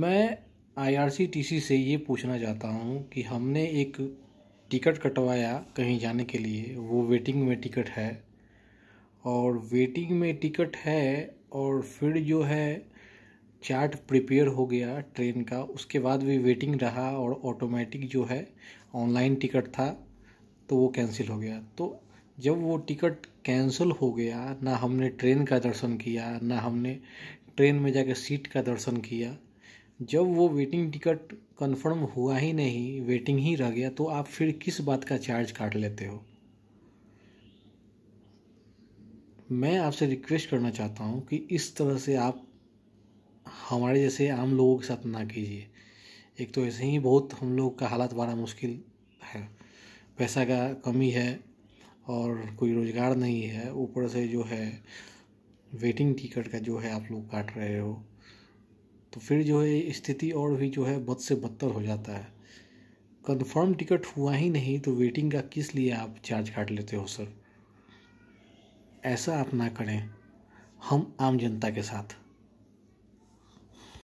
मैं आईआरसीटीसी से ये पूछना चाहता हूँ कि हमने एक टिकट कटवाया कहीं जाने के लिए वो वेटिंग में टिकट है और वेटिंग में टिकट है और फिर जो है चार्ट प्रिपेयर हो गया ट्रेन का उसके बाद भी वेटिंग रहा और ऑटोमेटिक जो है ऑनलाइन टिकट था तो वो कैंसिल हो गया तो जब वो टिकट कैंसिल हो गया ना हमने ट्रेन का दर्शन किया ना हमने ट्रेन में जाकर सीट का दर्शन किया जब वो वेटिंग टिकट कंफर्म हुआ ही नहीं वेटिंग ही रह गया तो आप फिर किस बात का चार्ज काट लेते हो मैं आपसे रिक्वेस्ट करना चाहता हूँ कि इस तरह से आप हमारे जैसे आम लोगों के साथ ना कीजिए एक तो ऐसे ही बहुत हम लोग का हालात बड़ा मुश्किल है पैसा का कमी है और कोई रोज़गार नहीं है ऊपर से जो है वेटिंग टिकट का जो है आप लोग काट रहे हो तो फिर जो है स्थिति और भी जो है बद से बदतर हो जाता है कंफर्म टिकट हुआ ही नहीं तो वेटिंग का किस लिए आप चार्ज काट लेते हो सर ऐसा आप ना करें हम आम जनता के साथ